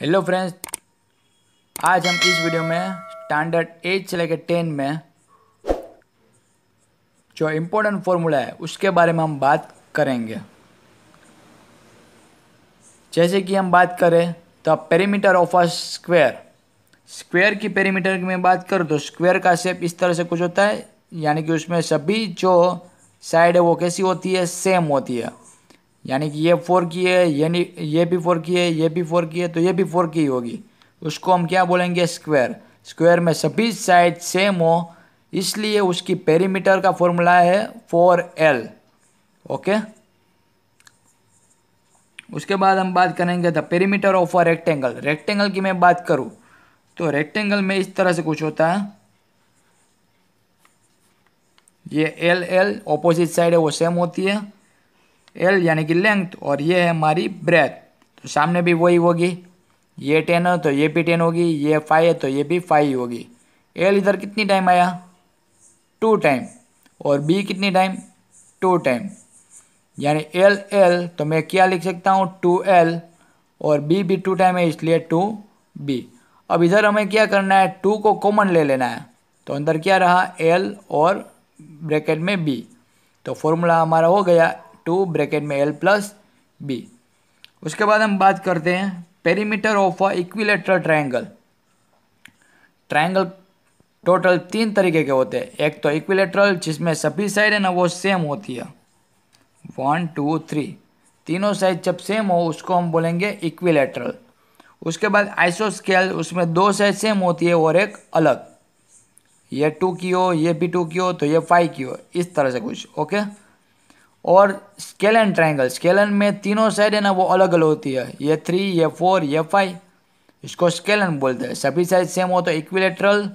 hello friends आज हम इस वीडियो में स्टैंडर्ड एट से लेकर टेन में जो इम्पोर्टेंट फॉर्मूला है उसके बारे में हम बात करेंगे जैसे कि हम बात करें तो perimeter of a square square की पेरीमीटर की मैं बात करूँ तो स्क्वायर का शेप इस तरह से कुछ होता है यानी कि उसमें सभी जो साइड है वो कैसी होती है सेम होती है यानी कि ये फोर की है यानी ये भी फोर की है ये भी फोर की है तो ये भी फोर की होगी उसको हम क्या बोलेंगे स्क्वायर स्क्वायर में सभी साइड सेम हो इसलिए उसकी पेरीमीटर का फॉर्मूला है फोर एल ओके उसके बाद हम बात करेंगे the perimeter of a rectangle rectangle की मैं बात करूँ तो रेक्टेंगल में इस तरह से कुछ होता है ये एल एल ऑपोजिट साइड है वो सेम होती है एल यानी कि लेंथ और ये है हमारी ब्रेथ तो सामने भी वही होगी ये टेन है तो ये भी टेन होगी ये फाइव है तो ये भी फाइव होगी एल इधर कितनी टाइम आया टू टाइम और बी कितनी टाइम टू टाइम यानी एल एल तो मैं क्या लिख सकता हूँ टू एल और बी भी टू टाइम है इसलिए टू बी अब इधर हमें क्या करना है टू को कॉमन ले लेना है तो अंदर क्या रहा एल और ब्रैकेट में बी तो फॉर्मूला हमारा हो गया टू ब्रैकेट में एल प्लस बी उसके बाद हम बात करते हैं perimeter of a equilateral triangle triangle total तीन तरीके के होते हैं एक तो इक्विलेटरल जिसमें सभी साइड है ना वो सेम होती है वन टू थ्री तीनों साइड जब सेम हो उसको हम बोलेंगे इक्विलेटरल उसके बाद आइसो स्केल उसमें दो साइड सेम होती है और एक अलग ये टू की हो ये भी टू की हो तो ये फाइव की हो इस तरह से कुछ ओके और स्केलन ट्रायंगल स्केलन में तीनों साइड है ना वो अलग अलग होती है ये थ्री ये फोर ये फाइव इसको स्केलन बोलते हैं सभी साइड सेम हो तो इक्विलेटरल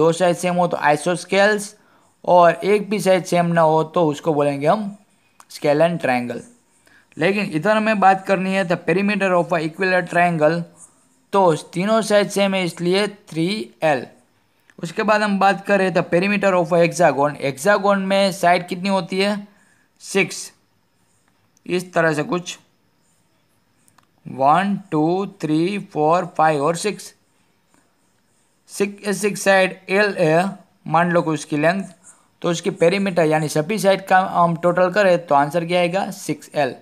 दो साइड सेम हो तो आइसोस्केल्स और एक भी साइड सेम ना हो तो उसको बोलेंगे हम स्केलन ट्रायंगल लेकिन इधर हमें बात करनी है तो perimeter of a equilateral triangle तो तीनों साइड सेम है इसलिए थ्री एल उसके बाद हम बात करें तो perimeter of a hexagon hexagon में साइड कितनी होती है सिक्स इस तरह से कुछ one two three four five और six six six side L A मान लो कि उसकी लेंथ तो उसकी पेरीमीटर यानी सभी साइड का हम टोटल करें तो आंसर क्या आएगा सिक्स एल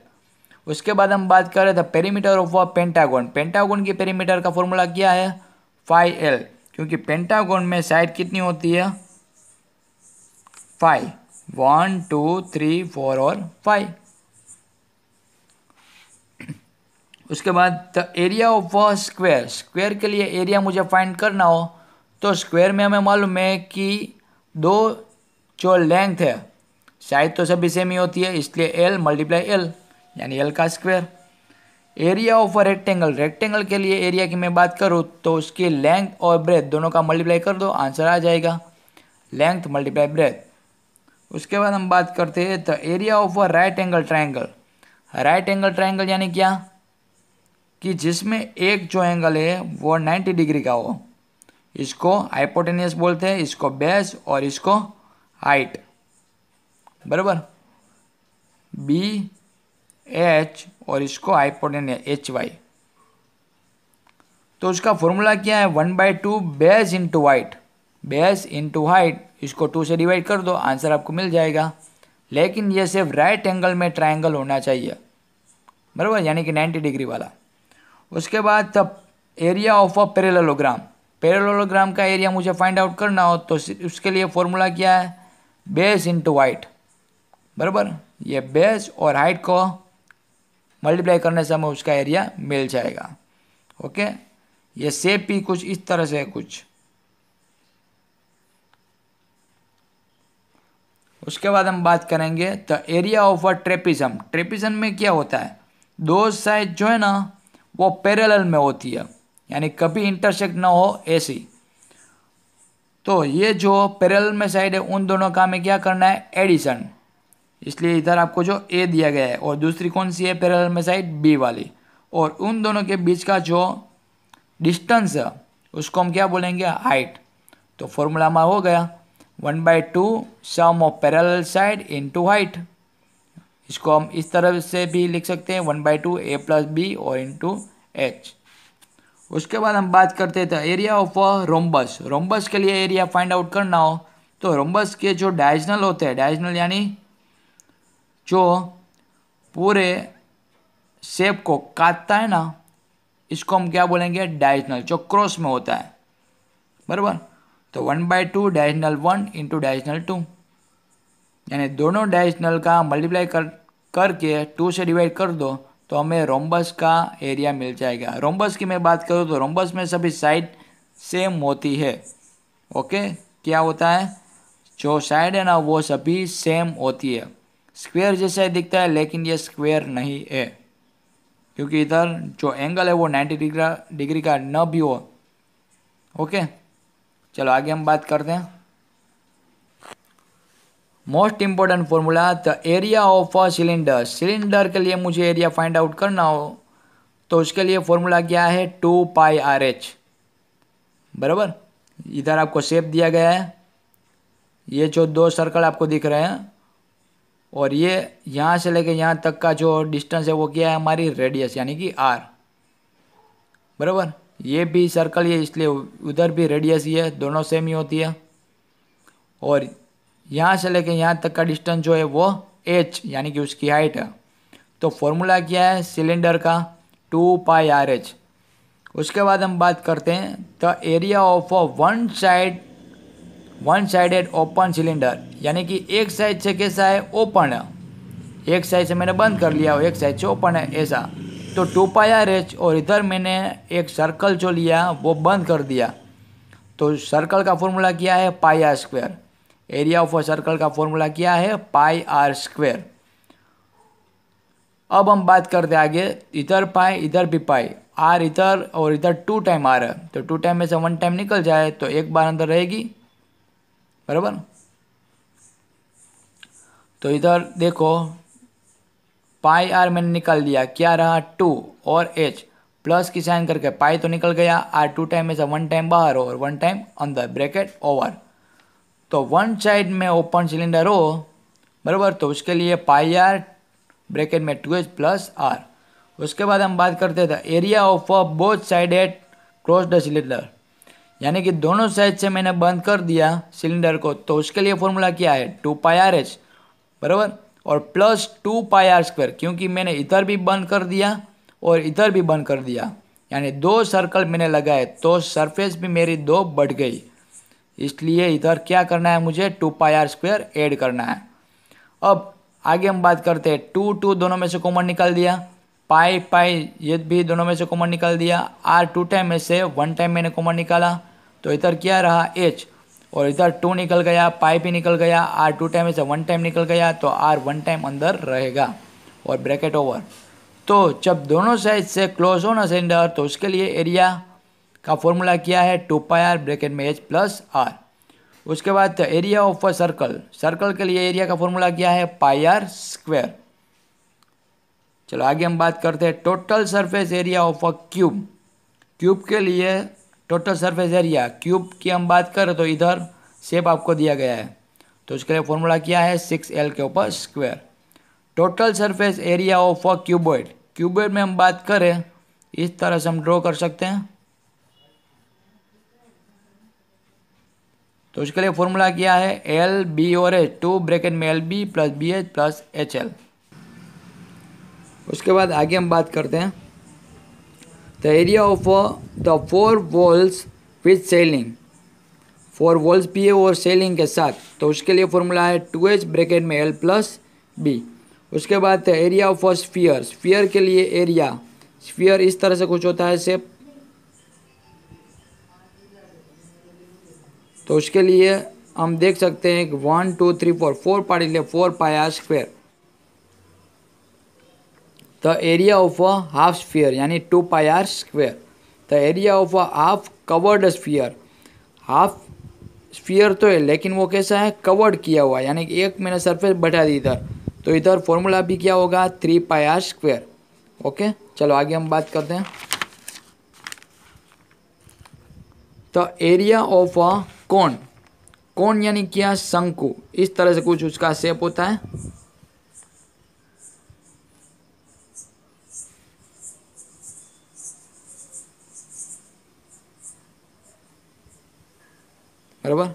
उसके बाद हम बात करें तो perimeter of a pentagon pentagon की पेरीमीटर का फॉर्मूला क्या है फाइव एल क्योंकि पेंटागोन में साइड कितनी होती है five one two three four और फाइव उसके बाद the area of a square square के लिए एरिया मुझे फाइंड करना हो तो स्क्वेयर में हमें मालूम है कि दो जो लेंथ है साइज तो सभी सेम ही होती है इसलिए एल मल्टीप्लाई एल यानी एल का square area of a rectangle rectangle के लिए एरिया की मैं बात करूँ तो उसकी लेंथ और ब्रेथ दोनों का मल्टीप्लाई कर दो आंसर आ जाएगा लेंथ मल्टीप्लाई ब्रेथ उसके बाद हम बात करते हैं the area of a right angle triangle right angle triangle यानी क्या कि जिसमें एक जो एंगल है वो 90 डिग्री का हो इसको हाइपोटेनियस बोलते हैं इसको बेस और इसको हाइट बराबर बी एच और इसको हाइपोटेनियस एच वाई तो उसका फॉर्मूला क्या है one by two base into height base into height इसको टू से डिवाइड कर दो आंसर आपको मिल जाएगा लेकिन ये सिर्फ राइट एंगल में ट्राइंगल होना चाहिए बराबर यानी कि नाइन्टी डिग्री वाला उसके बाद तब एरिया ऑफ अ पेरेलोग्राम पेरेलोग्राम का एरिया मुझे फाइंड आउट करना हो तो उसके लिए फॉर्मूला क्या है बेस इंटू हाइट बराबर ये बेस और हाइट को मल्टीप्लाई करने से हमें उसका एरिया मिल जाएगा ओके ये सेप भी कुछ इस तरह से कुछ उसके बाद हम बात करेंगे the area of a trapezium trapezium में क्या होता है दो साइड जो है ना वो पैरेलल में होती है यानी कभी इंटरसेक्ट ना हो ऐसी तो ये जो पैरेलल में साइड है उन दोनों का हमें क्या करना है एडिशन इसलिए इधर आपको जो ए दिया गया है और दूसरी कौन सी है पैरेलल में साइड बी वाली और उन दोनों के बीच का जो डिस्टेंस है उसको हम क्या बोलेंगे हाइट तो फॉर्मूला में हो गया one by two sum of parallel side into height इसको हम इस तरह से भी लिख सकते हैं one by two A plus B और इन टू एच उसके बाद हम बात करते थे area of a rhombus rhombus के लिए एरिया फाइंड आउट करना हो तो रोम्बस के जो डायजनल होते हैं डायजनल यानी जो पूरे सेप को काटता है ना इसको हम क्या बोलेंगे डायजनल जो क्रॉस में होता है बराबर तो one by two diagonal one into diagonal two यानी दोनों डायजनल का मल्टीप्लाई कर करके टू से डिवाइड कर दो तो हमें रोम्बस का एरिया मिल जाएगा रोम्बस की मैं बात करूँ तो रोम्बस में सभी साइड सेम होती है ओके क्या होता है जो साइड है ना वो सभी सेम होती है स्क्वेयर जैसा दिखता है लेकिन ये स्क्वेयर नहीं है क्योंकि इधर जो एंगल है वो नाइन्टी डिग्री डिग्री का न भी हो ओके चलो आगे हम बात करते हैं most important formula the area of a cylinder cylinder के लिए मुझे एरिया फाइंड आउट करना हो तो उसके लिए फॉर्मूला क्या है टू पाई आर एच बराबर इधर आपको शेप दिया गया है ये जो दो सर्कल आपको दिख रहे हैं और ये यहाँ से लेके यहाँ तक का जो डिस्टेंस है वो क्या है हमारी रेडियस यानी कि आर बराबर ये भी सर्कल ही है इसलिए उधर भी रेडियस ही है दोनों सेम ही होती है और यहाँ से लेके यहाँ तक का डिस्टेंस जो है वो एच यानी कि उसकी हाइट है तो फॉर्मूला क्या है सिलेंडर का टू पाई आर एच उसके बाद हम बात करते हैं the area of a one side one sided open cylinder यानी कि एक साइड से कैसा है ओपन है एक साइड से मैंने बंद कर लिया और एक साइड से ओपन है ऐसा तो टू पाई आर एच और इधर मैंने एक सर्कल जो लिया वो बंद कर दिया तो सर्कल का फॉर्मूला क्या है pi R square area of a circle का फॉर्मूला क्या है पाई आर स्क्वेयर अब हम बात करते आगे इधर पाए इधर भी पाई आर इधर और इधर टू टाइम आ रहा है तो टू टाइम में से वन टाइम निकल जाए तो एक बार अंदर रहेगी बराबर तो इधर देखो पाई आर मैंने निकाल दिया क्या रहा टू और एच प्लस की साइन करके पाई तो निकल गया आर टू टाइम में से वन टाइम बाहर और वन टाइम अंदर ब्रैकेट ओवर तो वन साइड में ओपन सिलेंडर हो बराबर तो उसके लिए पाई आर ब्रैकेट में टू एच प्लस आर उसके बाद हम बात करते थे area of both side at cross the cylinder यानी कि दोनों साइड से मैंने बंद कर दिया सिलेंडर को तो उसके लिए फॉर्मूला क्या है टू पाई आर एच बराबर और plus two pi R square क्योंकि मैंने इधर भी बंद कर दिया और इधर भी बंद कर दिया यानी दो सर्कल मैंने लगाए तो सरफेस भी मेरी दो बढ़ गई इसलिए इधर क्या करना है मुझे two pi R square add करना है अब आगे हम बात करते हैं टू टू दोनों में से कॉमन निकाल दिया पाई पाई ये भी दोनों में से कॉमन निकाल दिया आर टू टाइम में से वन टाइम मैंने कॉमन निकाला तो इधर क्या रहा एच और इधर टू निकल गया पाई भी निकल गया आर टू टाइम से वन टाइम निकल गया तो आर वन टाइम अंदर रहेगा और ब्रैकेट ओवर तो जब दोनों साइड से क्लोज हो ना सिलेंडर तो उसके लिए एरिया का फॉर्मूला क्या है टू पाई आर ब्रैकेट में एच प्लस आर उसके बाद area of a circle circle के लिए एरिया का फॉर्मूला क्या है पाई आर स्क्वेयर चलो आगे हम बात करते हैं total surface area of a cube cube के लिए टोटल सरफेस एरिया क्यूब की हम बात करें तो इधर सेप आपको दिया गया है तो उसके लिए फॉर्मूला क्या है सिक्स एल के ऊपर square total surface area of a cuboid cuboid में हम बात करें इस तरह से हम ड्रॉ कर सकते हैं तो उसके लिए फॉर्मूला क्या है एल बी और एच टू ब्रैकेट में L B plus B H plus H L उसके बाद आगे हम बात करते हैं The area of uh, the four walls with ceiling four walls भी है और सेलिंग के साथ तो उसके लिए फॉर्मूला है टू एच ब्रैकेट में एल प्लस बी उसके बाद area of a sphere sphere के लिए एरिया स्फीयर इस तरह से कुछ होता है सेप तो उसके लिए हम देख सकते हैं one two three four four पार्टी इसलिए फोर पाया square the area of a half sphere यानी two pi R square the area of a half covered sphere half sphere तो है लेकिन वो कैसा है कवर्ड किया हुआ यानी कि एक मैंने सरफेस बैठा दी इधर तो इधर फॉर्मूला भी क्या होगा three pi R square okay चलो आगे हम बात करते हैं द एरिया ऑफ अ कौन कौन यानी क्या शंकु इस तरह से कुछ उसका शेप होता है बराबर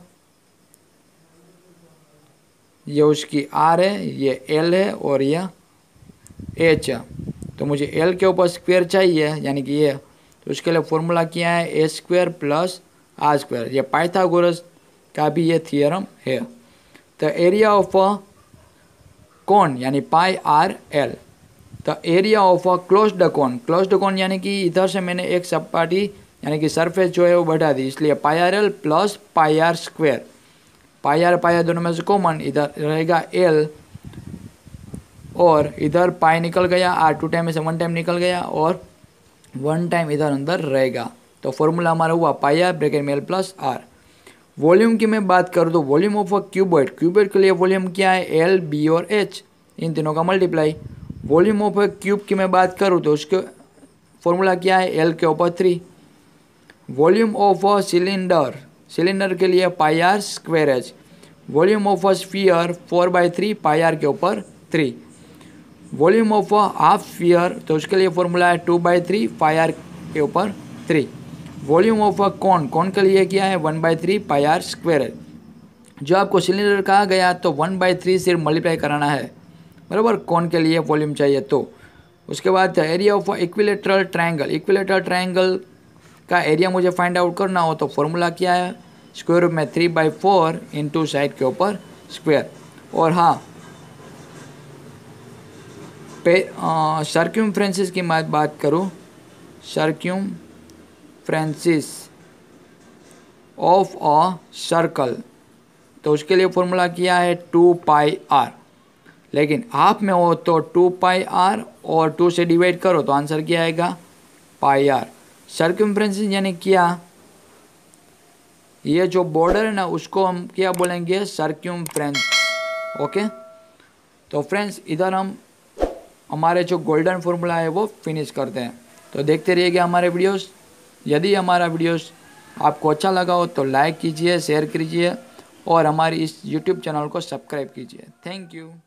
ये उसकी आर है ये एल है और यह एच है तो मुझे एल के ऊपर स्क्वायर चाहिए यानी कि ये तो उसके लिए फॉर्मूला क्या है A square plus R square यह पाइथागोरस का भी ये थियरम है तो एरिया ऑफ अ कौन यानी pi R L the area of a closed cone closed cone यानी कि इधर से मैंने एक सपाटी यानी कि सरफेस जो है वो बढ़ा दी इसलिए pi R L plus pi R square pi R pi R दोनों में से कॉमन इधर रहेगा एल और इधर पाई निकल गया आर टू टाइम में से वन टाइम निकल गया और वन टाइम इधर अंदर रहेगा तो फॉर्मूला हमारा हुआ पाई आर ब्रेकेट में एल प्लस आर वॉल्यूम की मैं बात करूँ तो volume of a cuboid cuboid के लिए वॉल्यूम क्या है एल बी और एच इन तीनों का multiply volume of a cube की मैं बात करूँ तो उसके फॉर्मूला क्या है एल के ऊपर three volume of a cylinder cylinder के लिए pi R square H volume of a sphere four by three pi R के ऊपर three volume of a half sphere तो उसके लिए फॉर्मूला है two by three pi R के ऊपर थ्री वॉल्यूम ऑफ अ कौन कौन के लिए किया है one by three pi R square जो आपको सिलेंडर कहा गया तो वन बाई थ्री सिर्फ मल्टीप्लाई कराना है बराबर कौन के लिए वॉल्यूम चाहिए तो उसके बाद area of equilateral triangle equilateral triangle का एरिया मुझे फाइंड आउट करना हो तो फॉर्मूला क्या है स्क्वेयर रूट में three by four into side के ऊपर स्क्वेयर और हाँ सर्क्यूम फ्रेंसिस की मैं बात करूँ circumference of a circle तो उसके लिए फॉर्मूला किया है टू पाई आर लेकिन हाफ में हो तो टू पाई आर और टू से डिवाइड करो तो आंसर क्या आएगा पाई आर सर्कमफ्रेंसिस यानी क्या ये जो बॉर्डर है ना उसको हम क्या बोलेंगे सर्क्यूम फ्रेंस ओके तो फ्रेंड्स इधर हम हमारे जो गोल्डन फॉर्मूला है वो फिनिश करते हैं तो देखते रहिएगा हमारे वीडियोस यदि हमारा वीडियोस आपको अच्छा लगा हो तो लाइक कीजिए शेयर कीजिए और हमारी इस यूट्यूब चैनल को सब्सक्राइब कीजिए थैंक यू